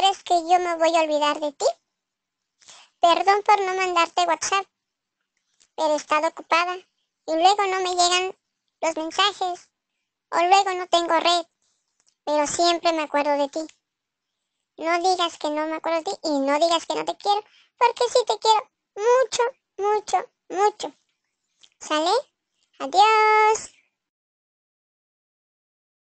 crees que yo me voy a olvidar de ti? Perdón por no mandarte WhatsApp, pero he estado ocupada y luego no me llegan los mensajes o luego no tengo red, pero siempre me acuerdo de ti. No digas que no me acuerdo de ti y no digas que no te quiero, porque sí te quiero mucho, mucho, mucho. ¿Sale? Adiós.